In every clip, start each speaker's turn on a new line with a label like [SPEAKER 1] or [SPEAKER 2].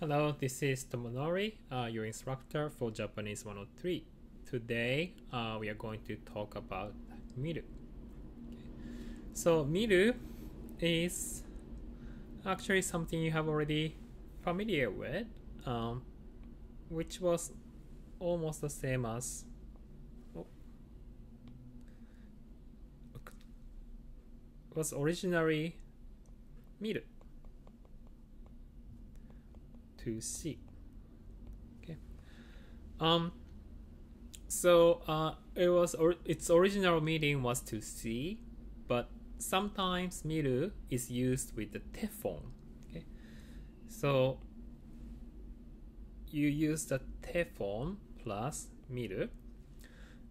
[SPEAKER 1] Hello, this is Tomonori, uh, your instructor for Japanese 103. Today, uh, we are going to talk about miru. Okay. So, miru is actually something you have already familiar with, um, which was almost the same as oh, was originally miru to C. Okay. Um, so uh, it was or its original meaning was to see, but sometimes miru is used with the te form. Okay. So you use the te form plus miru,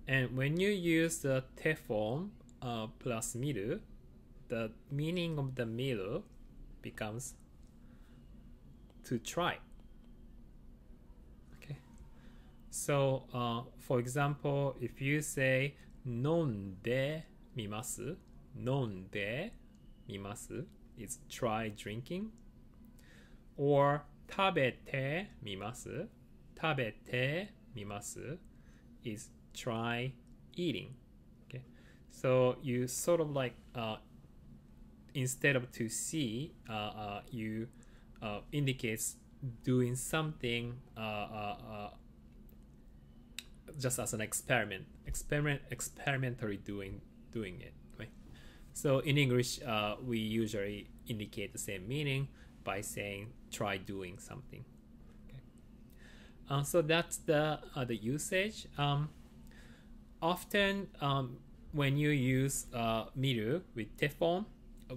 [SPEAKER 1] and when you use the te form uh, plus miru, the meaning of the miru becomes to try. So, uh, for example, if you say 飲んでみます, is try drinking. Or 食べてみます, is try eating. Okay. So you sort of like uh, instead of to see, uh, uh, you uh, indicates doing something uh, uh, just as an experiment, experiment, experimentally doing doing it. Right. So in English, uh, we usually indicate the same meaning by saying try doing something. Okay. Uh, so that's the uh, the usage. Um, often um, when you use uh, miru with tefon,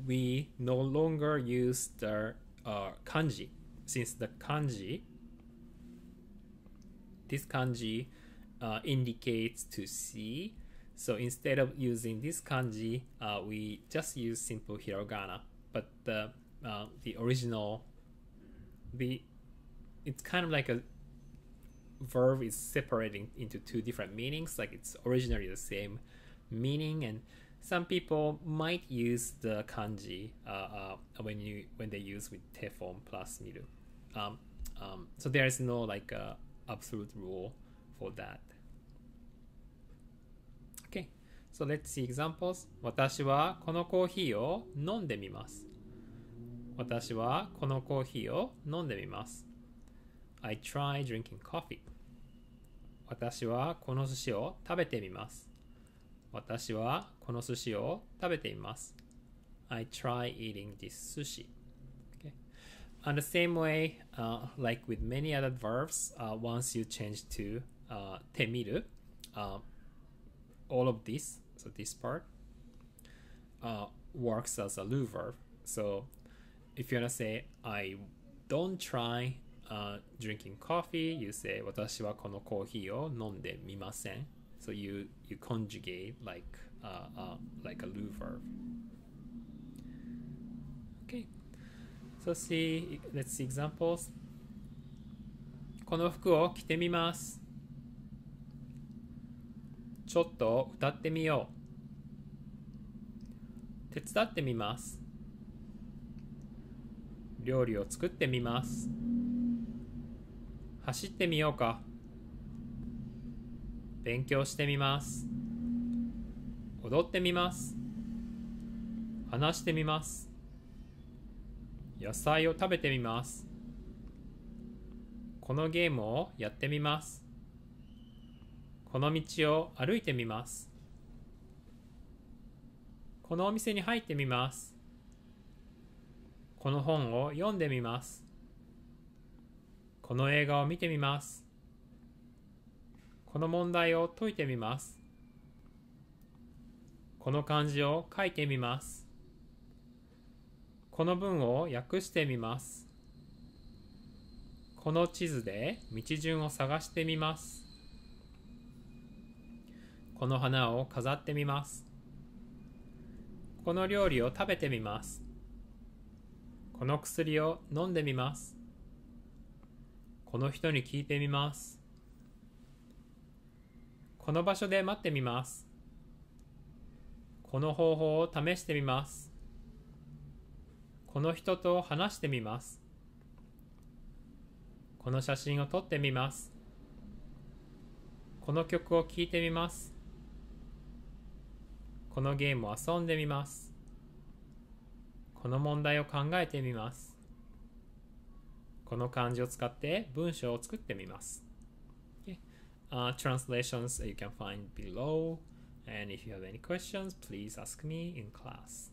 [SPEAKER 1] we no longer use the uh, kanji since the kanji this kanji uh, indicates to see. So instead of using this kanji, uh, we just use simple hiragana. But the uh, the original, the it's kind of like a verb is separating into two different meanings. Like it's originally the same meaning, and some people might use the kanji uh, uh, when you when they use with te form plus miru. Um, um, so there is no like uh, absolute rule for that. Okay, so let's see examples. 私はこのコーヒーを飲んでみます。私はこのコーヒーを飲んでみます。I try drinking coffee. 私はこの寿司を食べてみます。私はこの寿司を食べています。I try eating this sushi. o a y On the same way, uh, like with many other verbs, uh, once you change to uh, meter uh, all of this, so this part, uh, works as a louver. So if you want to say, I don't try uh, drinking coffee, you say, So you, you conjugate like, uh, uh, like a louver. Okay. So see, let's see examples. この服を着てみます。ちょっと歌ってみよう。手伝ってみます。料理を作ってみます。走ってみようか。勉強してみます。踊ってみます。話してみます。野菜を食べてみます。このゲームをやってみます。この道を歩いてみます。このお店に入ってみます。この本を読んでみます。この映画を見てみます。この問題を解いてみます。この漢字を書いてみます。この文を訳してみます。この地図で道順を探してみます。この花を飾ってみます。この料理を食べてみます。この薬を飲んでみます。この人に聞いてみます。この場所で待ってみます。この方法を試してみます。この人と話してみます。この写真を撮ってみます。この曲を聴いてみます。このゲームを遊んでみます。この問題を考えてみます。この漢字を使って文章を作ってみます。Okay. Uh, translations you can find below. And if you have any questions, please ask me in class.